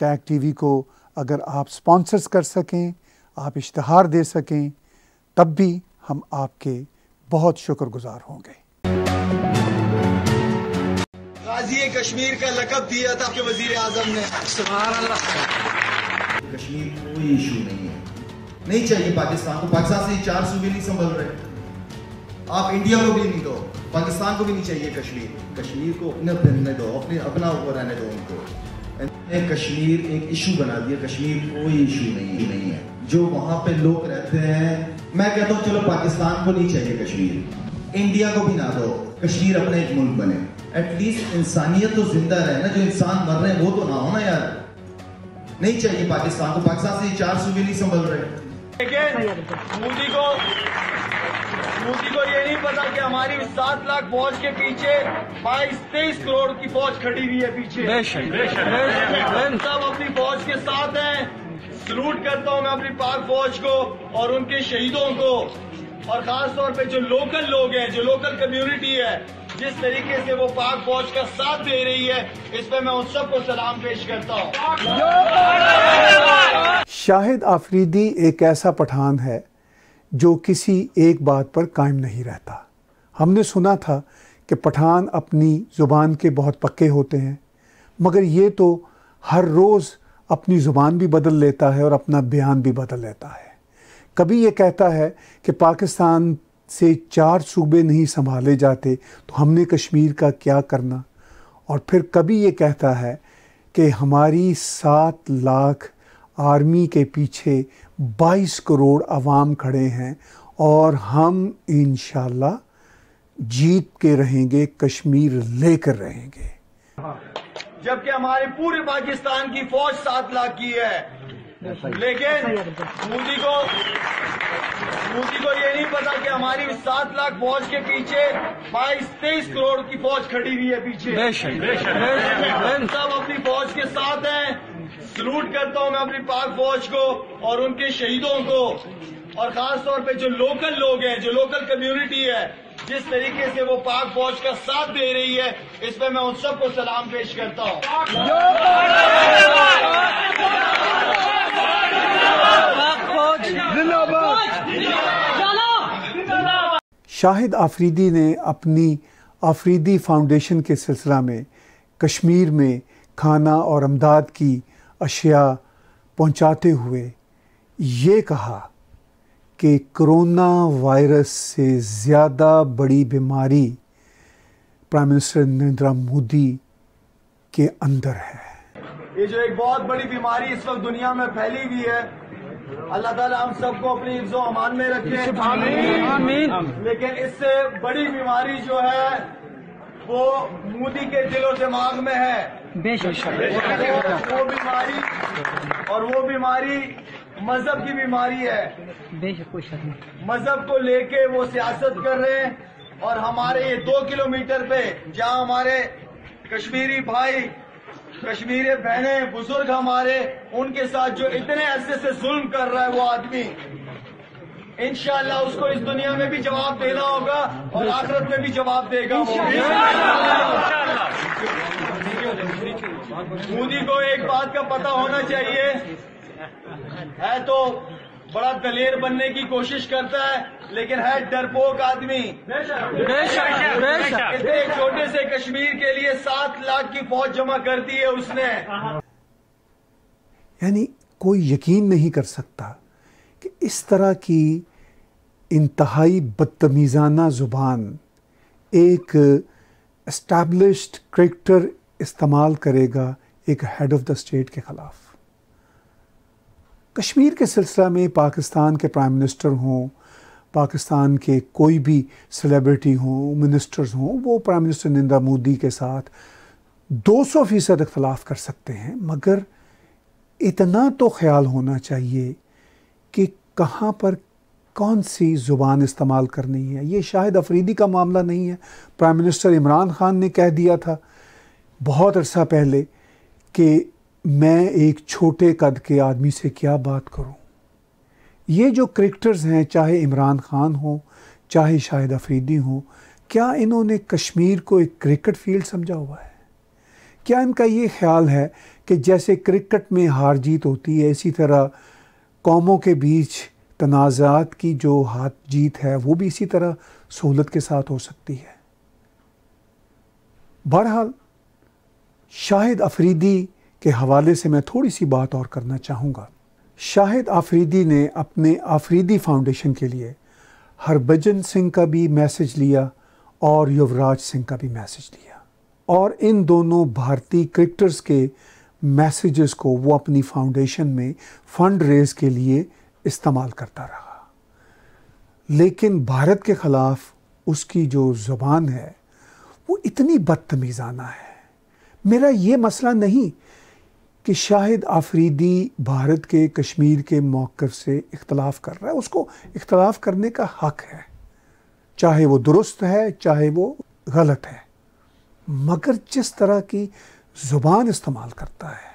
Tag TV को अगर आप स्पॉन्सर्स कर सकें आप इश्तहार दे सकें तब भी हम आपके बहुत शुक्रगुजार होंगे गाजी कश्मीर का लकब दिया था आपके वजीर आजम ने कश्मीर कोई इशू नहीं है नहीं चाहिए पाकिस्तान को पाकिस्तान से चार सूबे नहीं संभल रहे आप इंडिया को भी नहीं दो पाकिस्तान को भी नहीं चाहिए कश्मीर कश्मीर को अपने अपने दो अपने अपना ऊपर रहने दो उनको कश्मीर एक इशू बना दिया कश्मीर कोई इशू नहीं नहीं है जो वहाँ पे लोग रहते हैं मैं कहता हूँ चलो पाकिस्तान को नहीं चाहिए कश्मीर इंडिया को भी ना दो कश्मीर अपने एक मुल्क बने एटलीस्ट इंसानियत तो जिंदा रहे ना जो इंसान मर रहे हैं वो तो ना हो ना यार नहीं चाहिए पाकिस्तान को पाकिस्तान से चार सूबे नहीं संभल रहे मोदी को मोदी को ये नहीं पता कि हमारी सात लाख फौज के पीछे बाईस तेईस करोड़ की फौज खड़ी हुई है पीछे सब अपनी फौज के साथ हैं सलूट करता हूं मैं अपनी पाक फौज को और उनके शहीदों को और खास तौर पे जो लोकल लोग हैं जो लोकल कम्युनिटी है जिस तरीके से वो पाक फौज का साथ दे रही है इस पर मैं उन सबको सलाम पेश करता हूँ शाहिद आफरीदी एक ऐसा पठान है जो किसी एक बात पर कायम नहीं रहता हमने सुना था कि पठान अपनी ज़ुबान के बहुत पक्के होते हैं मगर ये तो हर रोज़ अपनी ज़ुबान भी बदल लेता है और अपना बयान भी बदल लेता है कभी ये कहता है कि पाकिस्तान से चार सूबे नहीं संभाले जाते तो हमने कश्मीर का क्या करना और फिर कभी ये कहता है कि हमारी सात लाख आर्मी के पीछे 22 करोड़ आवाम खड़े हैं और हम इन जीत के रहेंगे कश्मीर लेकर रहेंगे जबकि हमारे पूरे पाकिस्तान की फौज सात लाख की है लेकिन मोदी को मोदी को ये नहीं पता कि हमारी सात लाख फौज के पीछे बाईस तेईस करोड़ की फौज खड़ी हुई है पीछे सब अपनी फौज के साथ हैं सलूट करता हूं मैं अपनी पाक फौज को और उनके शहीदों को और खास तौर पे जो लोकल लोग हैं जो लोकल कम्युनिटी है जिस तरीके से वो पाक फौज का साथ दे रही है इसमें मैं उन सबको सलाम पेश करता हूँ शाहिद आफरीदी ने अपनी आफरीदी फाउंडेशन के सिलसिला में कश्मीर में खाना और अमदाद की अशिया पहुंचाते हुए ये कहा कि कोरोना वायरस से ज़्यादा बड़ी बीमारी प्राइम मिनिस्टर नरेंद्र मोदी के अंदर है ये जो एक बहुत बड़ी बीमारी इस वक्त दुनिया में फैली हुई है अल्लाह ताला हम सबको अपनी इज्जो अमान में रखे आमीन लेकिन इससे बड़ी बीमारी जो है वो मोदी के दिलो दिमाग में है वो बीमारी और वो बीमारी मजहब की बीमारी है बेशक कोई शक नहीं मजहब को लेके वो सियासत कर रहे हैं और हमारे ये दो किलोमीटर पे जहाँ हमारे कश्मीरी भाई कश्मीरी बहने बुजुर्ग हमारे उनके साथ जो इतने अरसे से जुल्म कर रहा है वो आदमी इनशाला उसको इस दुनिया में भी जवाब देना होगा और आखिरत में भी जवाब देगा मोदी को एक बात का पता होना चाहिए है तो बड़ा दलेर बनने की कोशिश करता है लेकिन है डरपोक आदमी इतने छोटे से कश्मीर के लिए सात लाख की फौज जमा कर दी है उसने यानी कोई यकीन नहीं कर सकता कि इस तरह की इंतहाई बदतमीज़ाना ज़ुबान एक एस्टैब्लिश्ड करेक्टर इस्तेमाल करेगा एक हेड ऑफ़ द स्टेट के ख़िलाफ़ कश्मीर के सिलसिला में पाकिस्तान के प्राइम मिनिस्टर हों पाकिस्तान के कोई भी सेलिब्रिटी हों मिनिस्टर्स हों वो प्राइम मिनिस्टर नरेंद्र मोदी के साथ 200 फ़ीसद इख्तलाफ कर सकते हैं मगर इतना तो ख्याल होना चाहिए कि कहाँ पर कौन सी ज़ुबान इस्तेमाल करनी है ये शाहिद अफरीदी का मामला नहीं है प्राइम मिनिस्टर इमरान ख़ान ने कह दिया था बहुत अरसा पहले कि मैं एक छोटे कद के आदमी से क्या बात करूं ये जो क्रिकेटर्स हैं चाहे इमरान खान हो चाहे शाहिद अफरीदी हो क्या इन्होंने कश्मीर को एक क्रिकेट फील्ड समझा हुआ है क्या इनका ये ख्याल है कि जैसे क्रिकेट में हार जीत होती है इसी तरह कौमों के बीच तनाज़ात की जो हाथ जीत है वो भी इसी तरह सहूलत के साथ हो सकती है बहरहाल शाहिद अफरीदी के हवाले से मैं थोड़ी सी बात और करना चाहूँगा शाहिद आफरीदी ने अपने आफरीदी फाउंडेशन के लिए हरभजन सिंह का भी मैसेज लिया और युवराज सिंह का भी मैसेज लिया और इन दोनों भारतीय क्रिकेटर्स के मैसेजेस को वो अपनी फाउंडेशन में फंड रेज के लिए इस्तेमाल करता रहा लेकिन भारत के ख़िलाफ़ उसकी जो ज़ुबान है वो इतनी बदतमीज़ाना है मेरा ये मसला नहीं कि शाहिद आफरीदी भारत के कश्मीर के मौक़ से इख्तलाफ कर रहा है उसको इख्तलाफ करने का हक है चाहे वो दुरुस्त है चाहे वो गलत है मगर जिस तरह की ज़ुबान इस्तेमाल करता है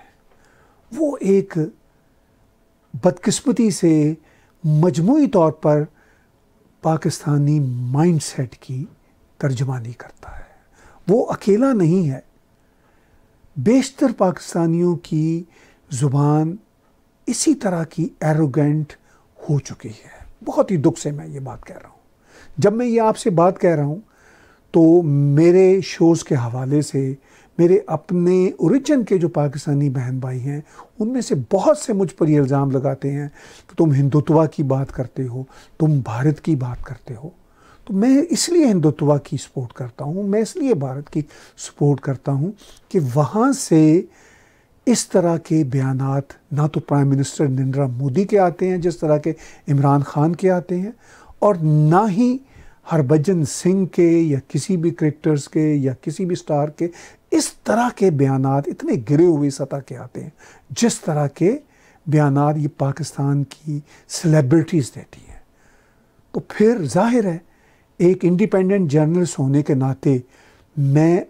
वो एक बदकस्मती से मजमू तौर पर पाकिस्तानी माइंड सेट की तर्जमानी करता है वो अकेला नहीं है बेशतर पाकिस्तानियों की ज़ुबान इसी तरह की एरोगेंट हो चुकी है बहुत ही दुख से मैं ये बात कह रहा हूँ जब मैं ये आपसे बात कह रहा हूँ तो मेरे शोज़ के हवाले से मेरे अपने ओरिजिन के जो पाकिस्तानी बहन भाई हैं उनमें से बहुत से मुझ पर ये इल्ज़ाम लगाते हैं कि तुम हिंदुत्वा की बात करते हो तुम भारत की बात करते हो तो मैं इसलिए हिंदुत्व की सपोर्ट करता हूँ मैं इसलिए भारत की सपोर्ट करता हूँ कि वहाँ से इस तरह के बयान ना तो प्राइम मिनिस्टर नरेंद्र मोदी के आते हैं जिस तरह के इमरान खान के आते हैं और ना ही हरभजन सिंह के या किसी भी क्रिकेटर्स के या किसी भी स्टार के इस तरह के बयान इतने गिरे हुए सतह के आते हैं जिस तरह के बयान ये पाकिस्तान की सेलिब्रिटीज़ देती हैं तो फिर जाहिर है एक इंडिपेंडेंट जर्नलिस्ट होने के नाते मैं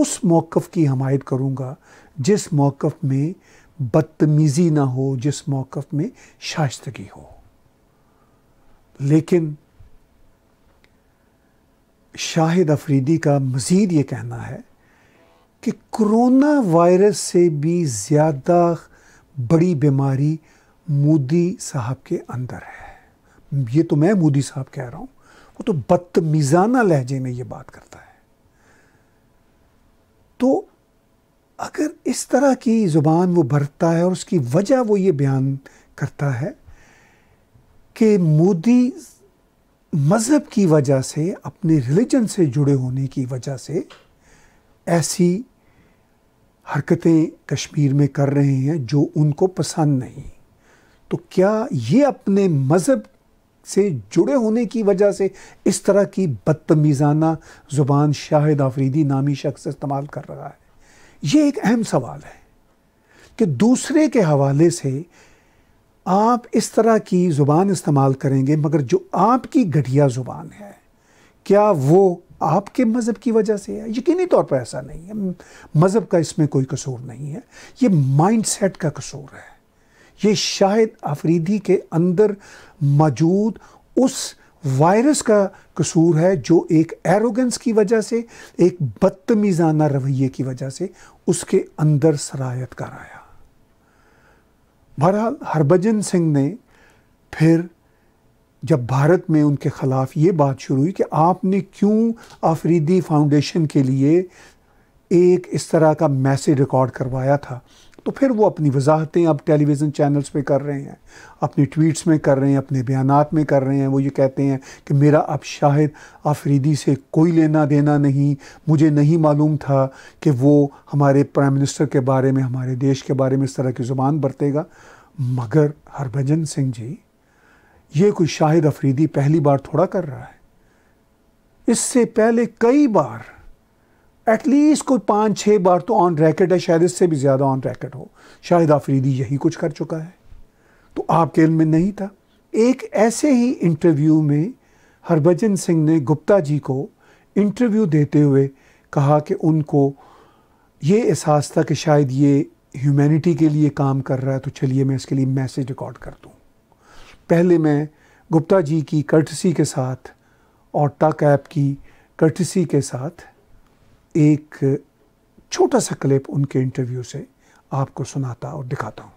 उस मौक़ की हमायत करूँगा जिस मौक़ में बदतमीज़ी ना हो जिस मौक़ में शाइतगी हो लेकिन शाहिद अफरीदी का मज़ीद ये कहना है कि कोरोना वायरस से भी ज़्यादा बड़ी बीमारी मोदी साहब के अंदर है ये तो मैं मोदी साहब कह रहा हूँ वो तो बदतमीज़ाना लहजे में ये बात करता है तो अगर इस तरह की ज़ुबान वो बरतता है और उसकी वजह वो ये बयान करता है कि मोदी मज़हब की वजह से अपने रिलीजन से जुड़े होने की वजह से ऐसी हरकतें कश्मीर में कर रहे हैं जो उनको पसंद नहीं तो क्या ये अपने मज़हब से जुड़े होने की वजह से इस तरह की बदतमीज़ाना ज़ुबान शाहिद आफरीदी नामी शख्स इस्तेमाल कर रहा है ये एक अहम सवाल है कि दूसरे के हवाले से आप इस तरह की ज़ुबान इस्तेमाल करेंगे मगर जो आपकी घटिया ज़ुबान है क्या वो आपके मज़हब की वजह से है यकीनी तौर पर ऐसा नहीं है मज़हब का इसमें कोई कसूर नहीं है ये माइंड सेट का कसूर है ये शायद अफरीदी के अंदर मौजूद उस वायरस का कसूर है जो एक एरोगेंस की वजह से एक बदतमीज़ाना रवैये की वजह से उसके अंदर सरायत कर आया बहरहाल हरभजन सिंह ने फिर जब भारत में उनके ख़िलाफ़ ये बात शुरू हुई कि आपने क्यों आफरीदी फाउंडेशन के लिए एक इस तरह का मैसेज रिकॉर्ड करवाया था तो फिर वो अपनी वजाहतें अब टेलीविज़न चैनल्स पे कर रहे हैं अपने ट्वीट्स में कर रहे हैं अपने बयानात में कर रहे हैं वो ये कहते हैं कि मेरा अब शाहिद आफरीदी से कोई लेना देना नहीं मुझे नहीं मालूम था कि वो हमारे प्राइम मिनिस्टर के बारे में हमारे देश के बारे में इस तरह की ज़ुबान बरतेगा मगर हरभजन सिंह जी ये कोई शाहिद अफरीदी पहली बार थोड़ा कर रहा है इससे पहले कई बार एटलीस्ट कोई पाँच छः बार तो ऑन रैकेट है शायद इससे भी ज़्यादा ऑन रैकेट हो शायद आफरीदी यही कुछ कर चुका है तो आपके इल में नहीं था एक ऐसे ही इंटरव्यू में हरभजन सिंह ने गुप्ता जी को इंटरव्यू देते हुए कहा कि उनको ये एहसास था कि शायद ये ह्यूमैनिटी के लिए काम कर रहा है तो चलिए मैं इसके लिए मैसेज रिकॉर्ड कर दूँ पहले मैं गुप्ता जी की कर्टसी के साथ और टक ऐप की कर्टसी के साथ एक छोटा सा क्लिप उनके इंटरव्यू से आपको सुनाता और दिखाता हूँ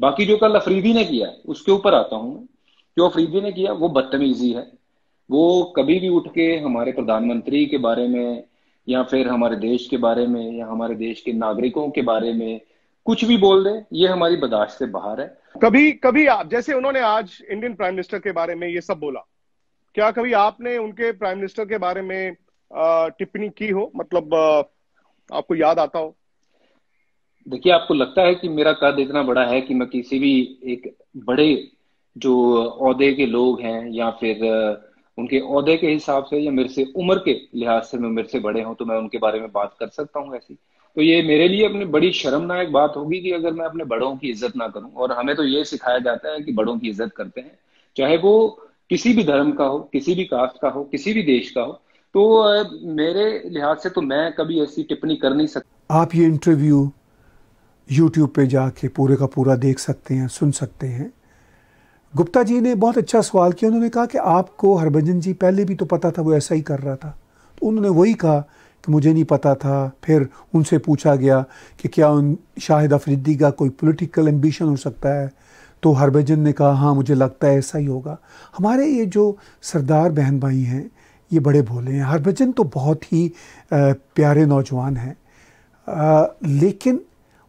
बाकी जो कल अफरीदी ने किया उसके ऊपर आता हूँ जो अफरीदी ने किया वो बदतमीजी है वो कभी भी उठ के हमारे प्रधानमंत्री के बारे में या फिर हमारे देश के बारे में या हमारे देश के नागरिकों के बारे में कुछ भी बोल दे ये हमारी बर्दाश्त से बाहर है कभी कभी आप जैसे उन्होंने आज इंडियन प्राइम मिनिस्टर के बारे में ये सब बोला क्या कभी आपने उनके प्राइम मिनिस्टर के बारे में टिप्पणी की हो मतलब आपको याद आता हो देखिए आपको लगता है कि मेरा कद इतना बड़ा है कि मैं किसी भी एक बड़े जो औहदे के लोग हैं या फिर उनके औहदे के हिसाब से या मेरे से उम्र के लिहाज से मैं मेरे से बड़े हों तो मैं उनके बारे में बात कर सकता हूँ ऐसी तो ये मेरे लिए अपनी बड़ी शर्मनाक बात होगी कि अगर मैं अपने बड़ों की इज्जत ना करूं और हमें तो ये सिखाया जाता है कि बड़ों की इज्जत करते हैं चाहे वो किसी भी धर्म का हो किसी भी कास्ट का हो किसी भी देश का हो तो मेरे लिहाज से तो मैं कभी ऐसी टिप्पणी कर नहीं सकता आप ये इंटरव्यू यूट्यूब पे जाके पूरे का पूरा देख सकते हैं सुन सकते हैं गुप्ता जी ने बहुत अच्छा सवाल किया उन्होंने कहा कि आपको हरभजन जी पहले भी तो पता था वो ऐसा ही कर रहा था तो उन्होंने वही कहा कि मुझे नहीं पता था फिर उनसे पूछा गया कि क्या उन शाहिद अफरीदी का कोई पॉलिटिकल एम्बिशन हो सकता है तो हरभजन ने कहा हाँ मुझे लगता है ऐसा ही होगा हमारे ये जो सरदार बहन भाई हैं ये बड़े भोले हैं हरभजन तो बहुत ही प्यारे नौजवान हैं लेकिन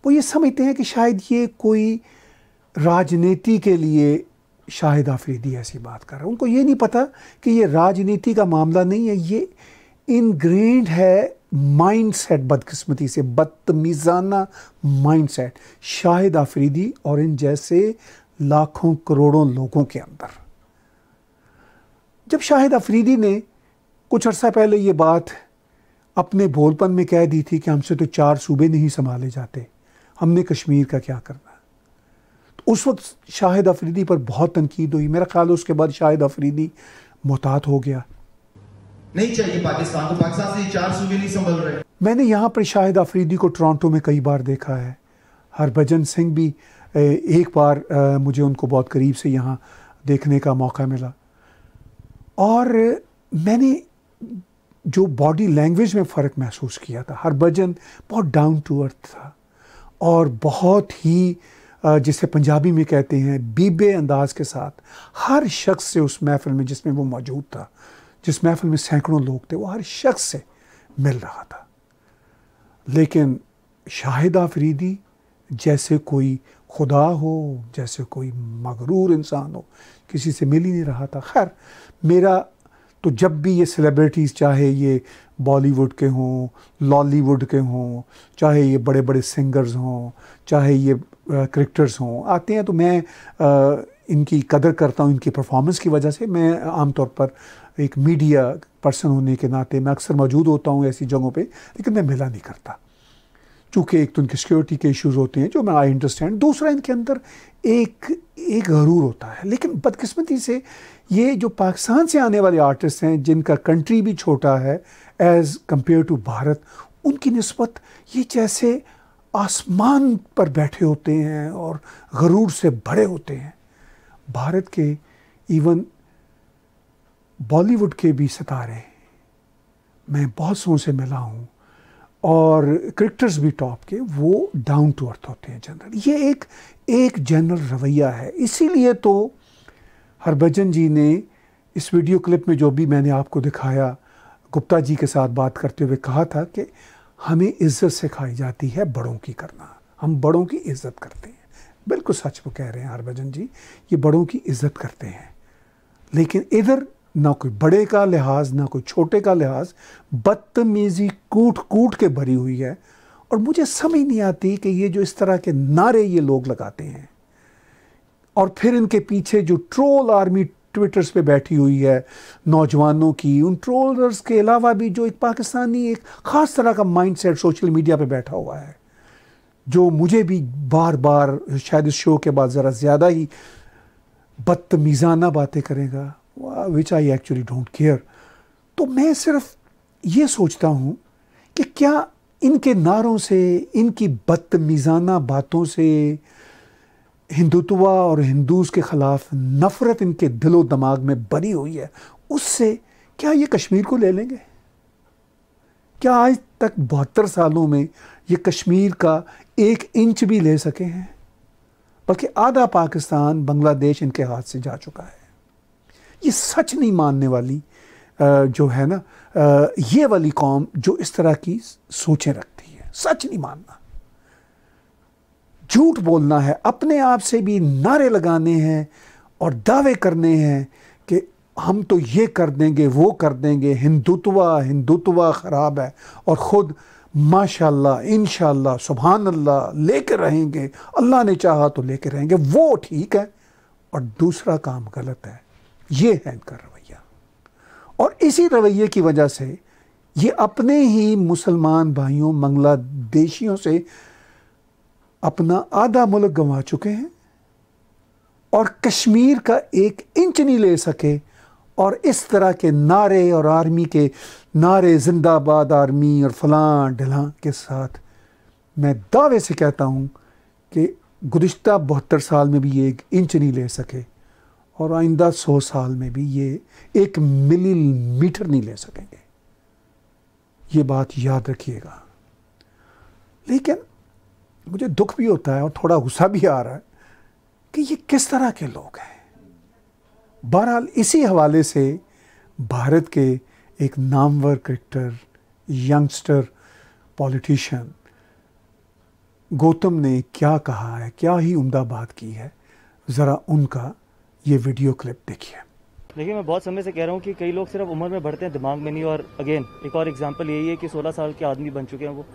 वो ये समझते हैं कि शायद ये कोई राजनीति के लिए शाहिद आफरीदी ऐसी बात कर रहा है उनको ये नहीं पता कि ये राजनीति का मामला नहीं है ये इनग्रेंड है माइंड सेट बदकस्मती से बदतमीज़ाना माइंड सेट शाहिद आफरीदी और इन जैसे लाखों करोड़ों लोगों के अंदर जब शाहिद अफरीदी ने कुछ अर्सा पहले ये बात अपने भोलपन में कह दी थी कि हमसे तो चार सूबे नहीं संभाले जाते हमने कश्मीर का क्या करना तो उस वक्त शाहिद अफरीदी पर बहुत तनकीद हुई मेरा ख्याल उसके बाद शाहिद अफरीदी मोहतात हो गया नहीं चाहिए पाकिस्तान को पाकिस्तान से चार सूबे नहीं संभल रहे मैंने यहाँ पर शाहिद अफरीदी को टोरंटो में कई बार देखा है हरभजन सिंह भी एक बार मुझे उनको बहुत करीब से यहाँ देखने का मौका मिला और मैंने जो बॉडी लैंग्वेज में फ़र्क महसूस किया था हरभजन बहुत डाउन टू अर्थ था और बहुत ही जिसे पंजाबी में कहते हैं बीबे अंदाज के साथ हर शख्स से उस महफिल में जिसमें वो मौजूद था जिस महफिल में सैकड़ों लोग थे वो हर शख्स से मिल रहा था लेकिन शाहिद आफरीदी जैसे कोई खुदा हो जैसे कोई मगरूर इंसान हो किसी से मिल ही नहीं रहा था खैर मेरा तो जब भी ये सेलिब्रिटीज़ चाहे ये बॉलीवुड के हों लॉलीवुड के हों चाहे ये बड़े बड़े सिंगर्स हों चाहे ये क्रिकेटर्स हों आते हैं तो मैं आ, इनकी कदर करता हूँ इनकी परफॉर्मेंस की वजह से मैं आमतौर पर एक मीडिया पर्सन होने के नाते मैं अक्सर मौजूद होता हूँ ऐसी जगहों पर लेकिन मैं मिला नहीं करता चूँकि एक तो इनके सिक्योरिटी के इश्यूज होते हैं जो मैं आई अंडरस्टैंड दूसरा इनके अंदर एक एक गरूर होता है लेकिन बदकिस्मती से ये जो पाकिस्तान से आने वाले आर्टिस्ट हैं जिनका कंट्री भी छोटा है एज़ कम्पेयर टू भारत उनकी नस्बत ये जैसे आसमान पर बैठे होते हैं और गरूर से भरे होते हैं भारत के इवन बॉलीवुड के भी सितारे मैं बहुत सो से मिला हूँ और क्रिकेटर्स भी टॉप के वो डाउन टू अर्थ होते हैं जनरल ये एक एक जनरल रवैया है इसीलिए तो हरभजन जी ने इस वीडियो क्लिप में जो भी मैंने आपको दिखाया गुप्ता जी के साथ बात करते हुए कहा था कि हमें इज्जत सिखाई जाती है बड़ों की करना हम बड़ों की इज्जत करते हैं बिल्कुल सच वो कह रहे हैं हरभजन जी ये बड़ों की इज्जत करते हैं लेकिन इधर ना कोई बड़े का लिहाज ना कोई छोटे का लिहाज बदतमीज़ी कूट कूट के भरी हुई है और मुझे समझ नहीं आती कि ये जो इस तरह के नारे ये लोग लगाते हैं और फिर इनके पीछे जो ट्रोल आर्मी ट्विटर्स पे बैठी हुई है नौजवानों की उन ट्रोलर्स के अलावा भी जो एक पाकिस्तानी एक ख़ास तरह का माइंडसेट सोशल मीडिया पे बैठा हुआ है जो मुझे भी बार बार शायद इस शो के बाद ज़रा ज़्यादा ही बदतमीज़ाना बातें करेगा which I actually don't care तो मैं सिर्फ ये सोचता हूँ कि क्या इनके नारों से इनकी बदतमीज़ाना बातों से हिंदुत्व और हिंदूज़ के ख़िलाफ़ नफ़रत इनके दिलो दिमाग में बनी हुई है उससे क्या ये कश्मीर को ले लेंगे क्या आज तक बहत्तर सालों में ये कश्मीर का एक इंच भी ले सके हैं बल्कि आधा पाकिस्तान बांग्लादेश इनके हाथ से जा चुका है ये सच नहीं मानने वाली जो है ना ये वाली कौम जो इस तरह की सोचें रखती है सच नहीं मानना झूठ बोलना है अपने आप से भी नारे लगाने हैं और दावे करने हैं कि हम तो ये कर देंगे वो कर देंगे हिंदुत्वा हिंदुत्व ख़राब है और ख़ुद माशाल्लाह इनशाला सुबहान अल्लाह कर रहेंगे अल्लाह ने चाहा तो लेके रहेंगे वो ठीक है और दूसरा काम गलत है ये है इनका रवैया और इसी रवैये की वजह से ये अपने ही मुसलमान भाइयों बांग्लादेशियों से अपना आधा मुल्क गंवा चुके हैं और कश्मीर का एक इंच नहीं ले सके और इस तरह के नारे और आर्मी के नारे जिंदाबाद आर्मी और फलां ढलां के साथ मैं दावे से कहता हूँ कि गुज्त बहत्तर साल में भी ये एक इंच नहीं ले सके और आइंदा सौ साल में भी ये एक मिलीमीटर नहीं ले सकेंगे ये बात याद रखिएगा लेकिन मुझे दुख भी होता है और थोड़ा गुस्सा भी आ रहा है कि ये किस तरह के लोग हैं बहरहाल इसी हवाले से भारत के एक नामवर क्रिकेटर यंगस्टर पॉलिटिशियन गौतम ने क्या कहा है क्या ही उमदा बात की है ज़रा उनका ये वीडियो क्लिप देखिए देखिए मैं बहुत समय से कह रहा हूँ कि कई लोग सिर्फ उम्र में बढ़ते हैं दिमाग में नहीं और अगेन एक और एग्जांपल यही है कि 16 साल के आदमी बन चुके हैं वो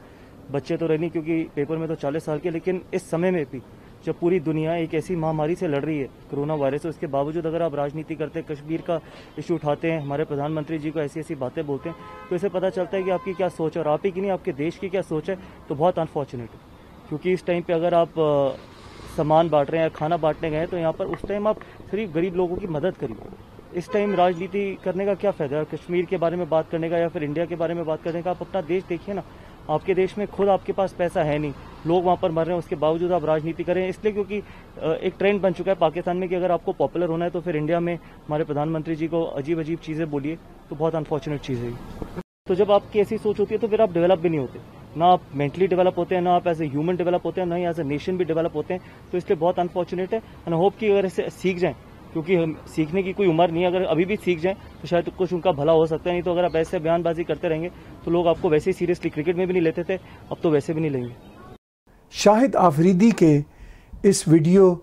बच्चे तो रहनी क्योंकि पेपर में तो चालीस साल के लेकिन इस समय में भी जब पूरी दुनिया एक ऐसी महामारी से लड़ रही है कोरोना वायरस उसके बावजूद अगर आप राजनीति करते हैं कश्मीर का इशू उठाते हैं हमारे प्रधानमंत्री जी को ऐसी ऐसी बातें बोलते हैं तो इसे पता चलता है कि आपकी क्या सोच है और आप ही की नहीं आपके देश की क्या सोच है तो बहुत अनफॉर्चुनेट है क्योंकि इस टाइम पर अगर आप सामान बांट रहे हैं या खाना बांटने गए तो यहाँ पर उस टाइम आप सिर्फ गरीब लोगों की मदद करिए इस टाइम राजनीति करने का क्या फ़ायदा है कश्मीर के बारे में बात करने का या फिर इंडिया के बारे में बात करने का आप अपना देश देखिए ना आपके देश में खुद आपके पास पैसा है नहीं लोग वहां पर मर रहे हैं उसके बावजूद आप राजनीति करें इसलिए क्योंकि एक ट्रेंड बन चुका है पाकिस्तान में कि अगर आपको पॉपुलर होना है तो फिर इंडिया में हमारे प्रधानमंत्री जी को अजीब अजीब चीज़ें बोलिए तो बहुत अनफॉर्चुनेट चीज़ है तो जब आपकी ऐसी सोच होती है तो फिर आप डेवलप भी नहीं होते ना आप मेंटली डेवलप होते हैं ना आप एज ए ह्यूमन डेवलप होते हैं ना ही एज ए नेशन भी डेवलप होते हैं तो इसलिए बहुत अनफॉर्चुनेट है एंड होप कि अगर इसे सीख जाएं क्योंकि हम सीखने की कोई उम्र नहीं है अगर अभी भी सीख जाएं तो शायद कुछ उनका भला हो सकता है नहीं तो अगर आप ऐसे बयानबाजी करते रहेंगे तो लोग आपको वैसे ही सीरियसली क्रिकेट में भी नहीं लेते थे अब तो वैसे भी नहीं लेंगे शाहिद आफरीदी के इस वीडियो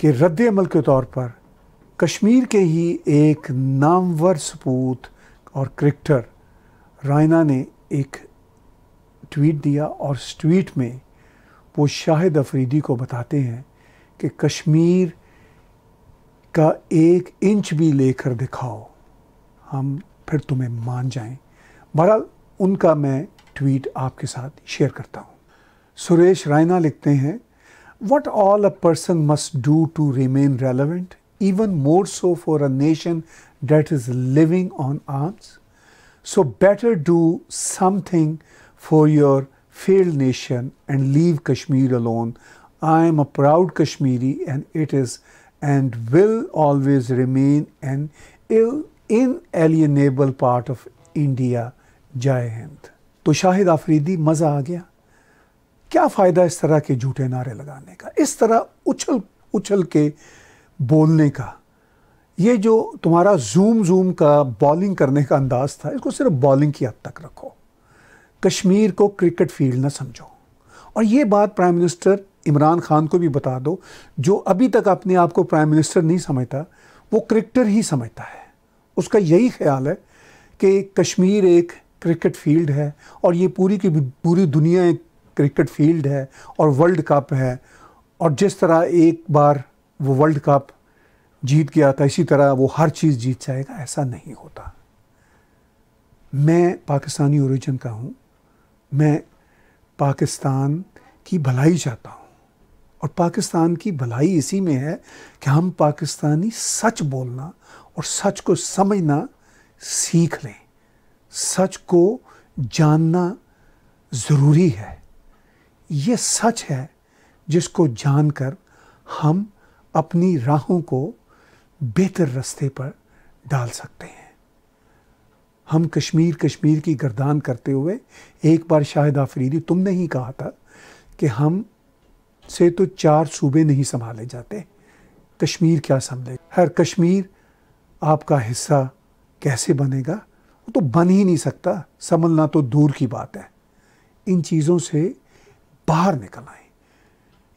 के रद्द अमल के तौर पर कश्मीर के ही एक नामवर सपूत और क्रिकेटर रायना ने एक ट्वीट दिया और उस ट्वीट में वो शाहिद अफरीदी को बताते हैं कि कश्मीर का एक इंच भी लेकर दिखाओ हम फिर तुम्हें मान जाएं बहरहाल उनका मैं ट्वीट आपके साथ शेयर करता हूं सुरेश रायना लिखते हैं what all a person must do to remain relevant even more so for a nation that is living on arms so better do something for your failed nation and leave Kashmir alone I am a proud Kashmiri and it is and will always remain an inalienable part of India. जय हिंद तो शाहिद आफरीदी मज़ा आ गया क्या फ़ायदा इस तरह के झूठे नारे लगाने का इस तरह उछल उछल के बोलने का ये जो तुम्हारा जूम जूम का बॉलिंग करने का अंदाज था इसको सिर्फ बॉलिंग की हद तक रखो कश्मीर को क्रिकेट फील्ड ना समझो और ये बात प्राइम मिनिस्टर इमरान खान को भी बता दो जो अभी तक अपने आप को प्राइम मिनिस्टर नहीं समझता वो क्रिकेटर ही समझता है उसका यही ख्याल है कि कश्मीर एक क्रिकेट फील्ड है और ये पूरी की पूरी दुनिया एक क्रिकेट फील्ड है और वर्ल्ड कप है और जिस तरह एक बार वो वर्ल्ड कप जीत गया था इसी तरह वो हर चीज़ जीत जाएगा ऐसा नहीं होता मैं पाकिस्तानी ओरिजिन का हूँ मैं पाकिस्तान की भलाई चाहता हूँ और पाकिस्तान की भलाई इसी में है कि हम पाकिस्तानी सच बोलना और सच को समझना सीख लें सच को जानना ज़रूरी है ये सच है जिसको जानकर हम अपनी राहों को बेहतर रास्ते पर डाल सकते हैं हम कश्मीर कश्मीर की गर्दान करते हुए एक बार शाहिद आफरीदी तुमने ही कहा था कि हम से तो चार सूबे नहीं संभाले जाते कश्मीर क्या संभले हर कश्मीर आपका हिस्सा कैसे बनेगा वो तो बन ही नहीं सकता संभलना तो दूर की बात है इन चीज़ों से बाहर निकल आए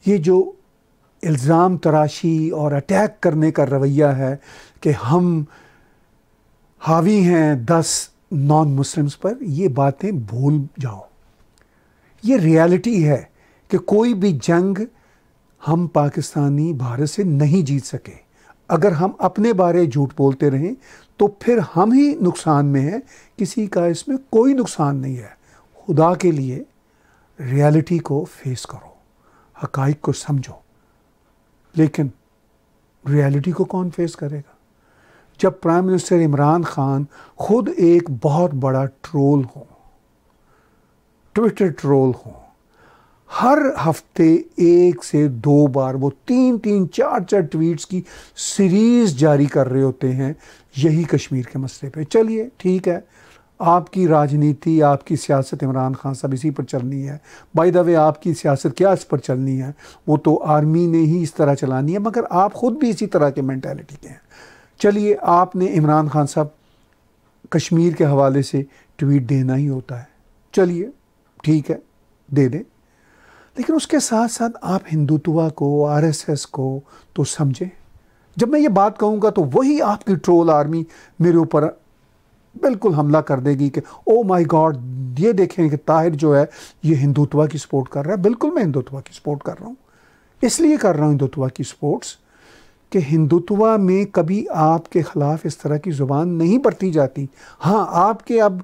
ये जो इल्ज़ाम तराशी और अटैक करने का रवैया है कि हम हावी हैं दस नॉन मुस्लिम्स पर ये बातें भूल जाओ ये रियलिटी है कि कोई भी जंग हम पाकिस्तानी भारत से नहीं जीत सके अगर हम अपने बारे झूठ बोलते रहें तो फिर हम ही नुकसान में हैं किसी का इसमें कोई नुकसान नहीं है खुदा के लिए रियलिटी को फेस करो हकाइक को समझो लेकिन रियलिटी को कौन फेस करेगा जब प्राइम मिनिस्टर इमरान खान खुद एक बहुत बड़ा ट्रोल हो ट्विटर ट्रोल हों हर हफ्ते एक से दो बार वो तीन तीन चार चार ट्वीट्स की सीरीज़ जारी कर रहे होते हैं यही कश्मीर के मसले पे चलिए ठीक है आपकी राजनीति आपकी सियासत इमरान खान साहब इसी पर चलनी है बाई द वे आपकी सियासत क्या इस पर चलनी है वो तो आर्मी ने ही इस तरह चलानी है मगर आप ख़ुद भी इसी तरह के मैंटेलिटी के हैं चलिए आपने इमरान खान साहब कश्मीर के हवाले से ट्वीट देना ही होता है चलिए ठीक है दे दें लेकिन उसके साथ साथ आप हिंदुत्वा को आरएसएस को तो समझें जब मैं ये बात कहूँगा तो वही आपकी ट्रोल आर्मी मेरे ऊपर बिल्कुल हमला कर देगी कि ओ माय गॉड ये देखें कि ताहिर जो है ये हिंदुत्वा की सपोर्ट कर रहा है बिल्कुल मैं हिंदुत्वा की सपोर्ट कर रहा हूँ इसलिए कर रहा हूँ हिंदुत्वा की सपोर्ट्स कि हिंदुत्वा में कभी आपके ख़िलाफ़ इस तरह की ज़ुबान नहीं बरती जाती हाँ आपके अब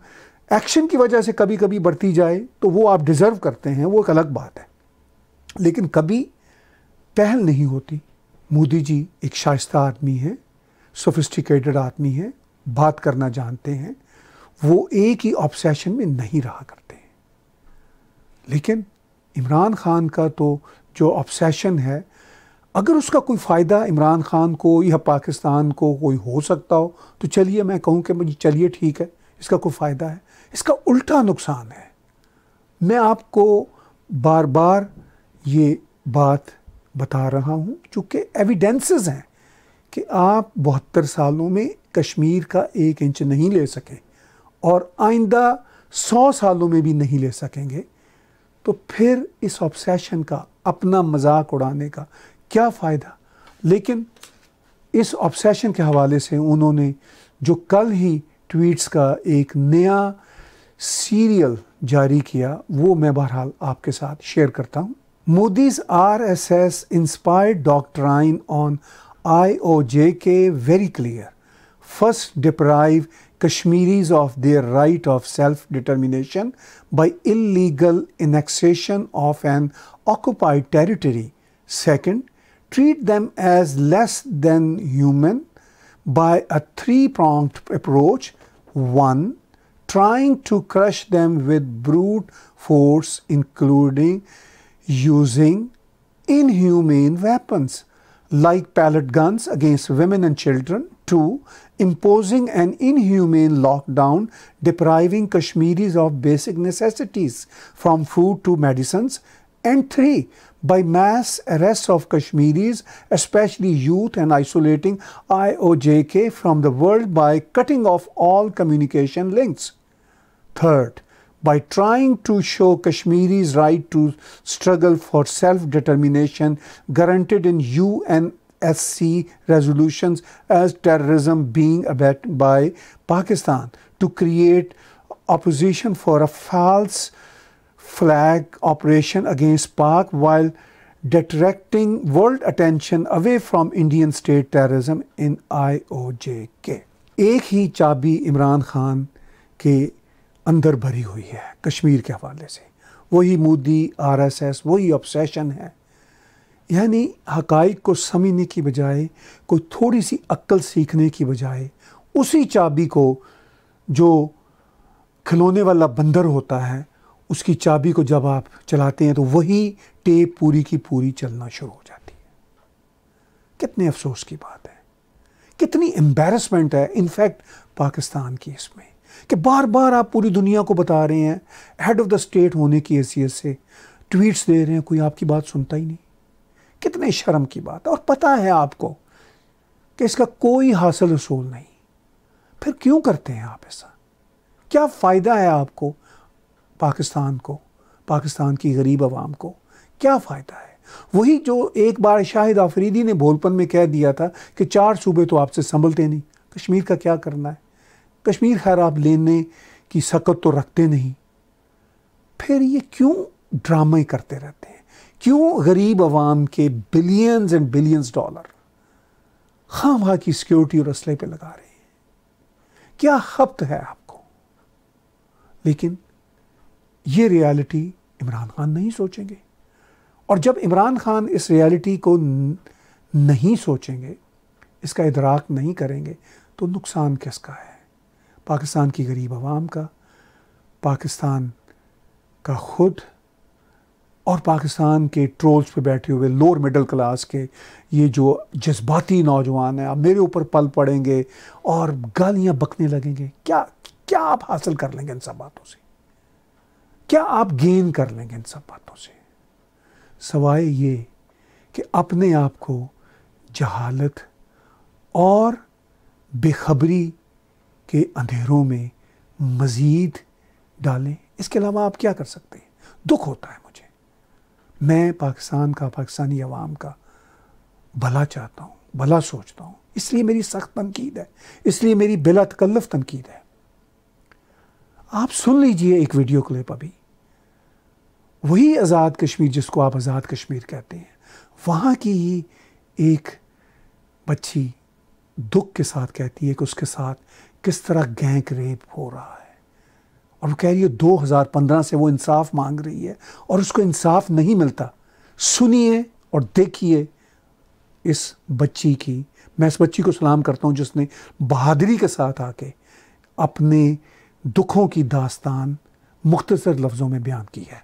एक्शन की वजह से कभी कभी बरती जाए तो वो आप डिज़र्व करते हैं वो एक अलग बात है लेकिन कभी पहल नहीं होती मोदी जी एक शाइस्ता आदमी हैं सोफिस्टिकेटेड आदमी हैं बात करना जानते हैं वो एक ही ऑब्सेशन में नहीं रहा करते हैं लेकिन इमरान खान का तो जो ऑब्सेशन है अगर उसका कोई फ़ायदा इमरान खान को या पाकिस्तान को कोई हो सकता हो तो चलिए मैं कहूँ कि मुझे चलिए ठीक है इसका कोई फ़ायदा है इसका उल्टा नुकसान है मैं आपको बार बार ये बात बता रहा हूँ चूँकि एविडेंसेस हैं कि आप बहत्तर सालों में कश्मीर का एक इंच नहीं ले सकें और आइंदा सौ सालों में भी नहीं ले सकेंगे तो फिर इस ऑब्सेशन का अपना मजाक उड़ाने का क्या फ़ायदा लेकिन इस ऑब्सेशन के हवाले से उन्होंने जो कल ही ट्वीट्स का एक नया सीरियल जारी किया वो मैं बहरहाल आपके साथ शेयर करता हूँ Modi's RSS inspired doctrine on IOJK very clear. First, deprive Kashmiris of their right of self determination by illegal annexation of an occupied territory. Second, treat them as less than human by a three pronged approach. One, trying to crush them with brute force, including using inhumane weapons like pellet guns against women and children. 2. Imposing an inhumane lockdown depriving Kashmiris of basic necessities from food to medicines. And 3. By mass arrests of Kashmiris, especially youth, and isolating IOJK from the world by cutting off all communication links. Third, by trying to show Kashmiris' right to struggle for self determination guaranteed in UNSC resolutions as terrorism being abetted by Pakistan to create opposition for a false flag operation against Pak while detracting world attention away from Indian state terrorism in IOJK. एक ही चाबी इमरान खान के अंदर भरी हुई है कश्मीर के हवाले से वही मोदी आरएसएस वही ऑब्सेशन है यानी हकाइक को समझने की बजाय कोई थोड़ी सी अक्ल सीखने की बजाय उसी चाबी को जो खिलौने वाला बंदर होता है उसकी चाबी को जब आप चलाते हैं तो वही टेप पूरी की पूरी चलना शुरू हो जाती है कितने अफसोस की बात है कितनी एम्बेरसमेंट है इनफैक्ट पाकिस्तान की इसमें कि बार बार आप पूरी दुनिया को बता रहे हैं हेड ऑफ़ द स्टेट होने की हैसियत से ट्वीट्स दे रहे हैं कोई आपकी बात सुनता ही नहीं कितने शर्म की बात है और पता है आपको कि इसका कोई हासिल रसूल नहीं फिर क्यों करते हैं आप ऐसा क्या फ़ायदा है आपको पाकिस्तान को पाकिस्तान की गरीब आवाम को क्या फ़ायदा है वही जो एक बार शाहिद आफरीदी ने भोलपन में कह दिया था कि चार सूबे तो आपसे संभलते नहीं कश्मीर का क्या करना है कश्मीर खैर आप लेने की सकत तो रखते नहीं फिर ये क्यों ड्रामे करते रहते हैं क्यों गरीब आवाम के बिलियंस एंड बिलियंस डॉलर खाम वहाँ की सिक्योरिटी और असले पे लगा रहे हैं क्या हफ्त है आपको लेकिन ये रियलिटी इमरान खान नहीं सोचेंगे और जब इमरान खान इस रियलिटी को नहीं सोचेंगे इसका इदराक नहीं करेंगे तो नुकसान किसका है पाकिस्तान की गरीब आवाम का पाकिस्तान का खुद और पाकिस्तान के ट्रोल्स पे बैठे हुए लोअर मिडिल क्लास के ये जो जज्बाती नौजवान हैं आप मेरे ऊपर पल पड़ेंगे और गालियां बकने लगेंगे क्या क्या आप हासिल कर लेंगे इन सब बातों से क्या आप गेन कर लेंगे इन सब बातों से सवाए ये कि अपने आप को जहालत और बेखबरी के अंधेरों में मज़ीद डालें इसके अलावा आप क्या कर सकते हैं दुख होता है मुझे मैं पाकिस्तान का पाकिस्तानी अवाम का भला चाहता हूँ भला सोचता हूँ इसलिए मेरी सख्त तनकीद है इसलिए मेरी बिला तकल्लफ तनकीद है आप सुन लीजिए एक वीडियो क्लिप अभी वही आज़ाद कश्मीर जिसको आप आज़ाद कश्मीर कहते हैं वहाँ की ही एक बच्ची दुख के साथ कहती है कि उसके साथ किस तरह गैंग रेप हो रहा है और वो कह रही है 2015 से वो इंसाफ मांग रही है और उसको इंसाफ नहीं मिलता सुनिए और देखिए इस बच्ची की मैं इस बच्ची को सलाम करता हूँ जिसने बहादुरी के साथ आके अपने दुखों की दास्तान मुख्तसर लफ्ज़ों में बयान की है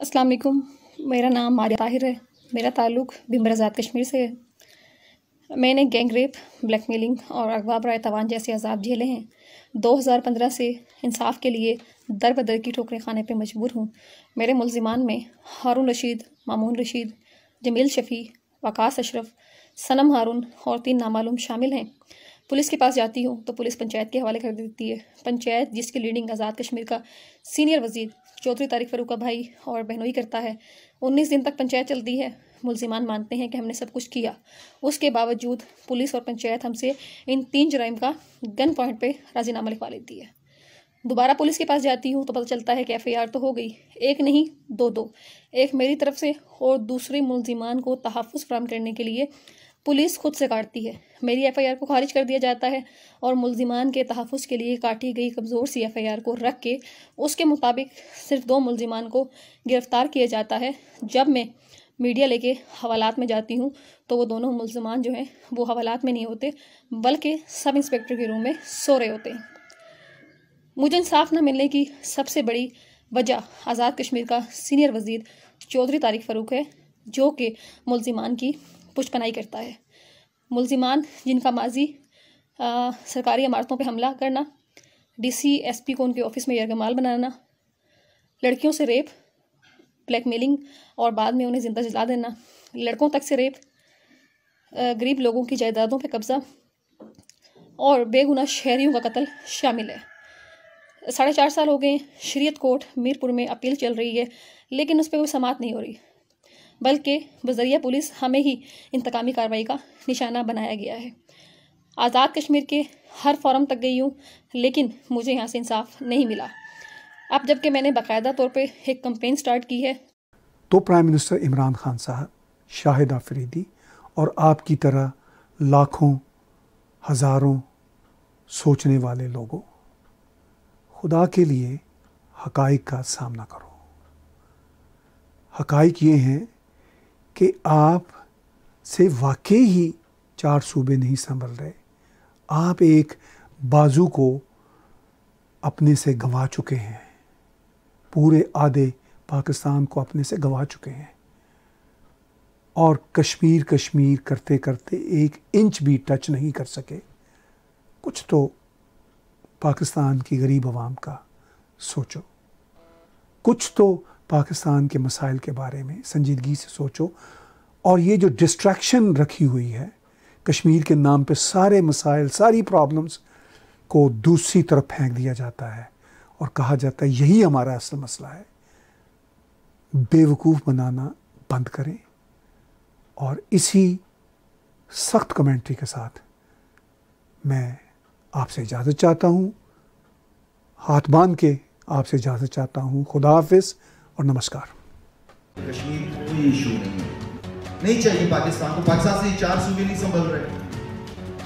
अस्सलाम वालेकुम मेरा नाम मारिया ताहिर है मेरा ताल्लुक़ आजाद कश्मीर से है मैंने गैंग रेप ब्लैकमेलिंग और अगवा बरए तवान जैसे अजाब झेले हैं 2015 से इंसाफ के लिए दर बदर की ठोकरें खाने पर मजबूर हूँ मेरे मुलजिमान में हारून रशीद मामून रशीद जमील शफ़ी वकास अशरफ सनम हारून और तीन नामालूम शामिल हैं पुलिस के पास जाती हूँ तो पुलिस पंचायत के हवाले कर देती है पंचायत जिसकी लीडिंग आज़ाद कश्मीर का सीनियर वजीर चौथी तारीख फरूका भाई और बहनोई करता है उन्नीस दिन तक पंचायत चलती है मुलजिमान मानते हैं कि हमने सब कुछ किया उसके बावजूद पुलिस और पंचायत हमसे इन तीन जराइम का गन पॉइंट पर राजीनामा लिखवा लेती है दोबारा पुलिस के पास जाती हूँ तो पता चलता है कि एफ तो हो गई एक नहीं दो दो एक मेरी तरफ से और दूसरे मुलजिमान को तहफ़ फ्राहम करने के लिए पुलिस खुद से काटती है मेरी एफआईआर को खारिज कर दिया जाता है और मुलजिमान के तहफ़ के लिए काटी गई कमज़ोर सी एफआईआर को रख के उसके मुताबिक सिर्फ दो मुलजिमान को गिरफ़्तार किया जाता है जब मैं मीडिया लेके हवालात में जाती हूँ तो वो दोनों मुलजमान जो हैं वो हवालात में नहीं होते बल्कि सब इंस्पेक्टर के रूम में सो रहे होते हैं मुझे इंसाफ ना मिलने की सबसे बड़ी वजह आज़ाद कश्मीर का सीनियर वजीर चौधरी तारिक फ़रूक है जो कि मुलजमान की पुष्पनाई करता है मुलजमान जिनका माजी आ, सरकारी इमारतों पर हमला करना डीसी एसपी को उनके ऑफिस में यरगमाल बनाना लड़कियों से रेप ब्लैकमेलिंग और बाद में उन्हें ज़िंदा जला देना लड़कों तक से रेप गरीब लोगों की जायदादों पर कब्ज़ा और बेगुनाह शहरीों का कत्ल शामिल है साढ़े चार साल हो गए शरीयत कोर्ट मीरपुर में अपील चल रही है लेकिन उस पर कोई समात नहीं हो रही बल्कि बजरिया पुलिस हमें ही इंतकामी कार्रवाई का निशाना बनाया गया है आज़ाद कश्मीर के हर फॉरम तक गई हूँ लेकिन मुझे यहाँ से इंसाफ नहीं मिला अब जबकि मैंने बाकायदा तौर पर एक कंपेन स्टार्ट की है तो प्राइम मिनिस्टर इमरान खान साहब शाहिद आफरीदी और आपकी तरह लाखों हज़ारों सोचने वाले लोगों खुदा के लिए हकाइक का सामना करो हकाइक ये हैं कि आप से वाकई ही चार सूबे नहीं संभल रहे आप एक बाजू को अपने से गंवा चुके हैं पूरे आधे पाकिस्तान को अपने से गंवा चुके हैं और कश्मीर कश्मीर करते करते एक इंच भी टच नहीं कर सके कुछ तो पाकिस्तान की गरीब आवाम का सोचो कुछ तो पाकिस्तान के मसाइल के बारे में संजीदगी से सोचो और ये जो डिस्ट्रैक्शन रखी हुई है कश्मीर के नाम पे सारे मसाइल सारी प्रॉब्लम्स को दूसरी तरफ फेंक दिया जाता है और कहा जाता है यही हमारा असल मसला है बेवकूफ़ बनाना बंद करें और इसी सख्त कमेंट्री के साथ मैं आपसे इजाज़त चाहता हूँ हाथ बांध के आपसे इजाज़त चाहता हूँ खुदा हाफिज और नमस्कार कश्मीर कोई इशू नहीं है नहीं चाहिए पाकिस्तान को पाकिस्तान से चार सूबे नहीं संभल रहे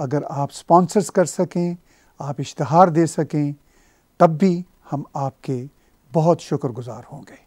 अगर आप स्पॉन्सर्स कर सकें आप इश्तहार दे सकें तब भी हम आपके बहुत शुक्रगुजार होंगे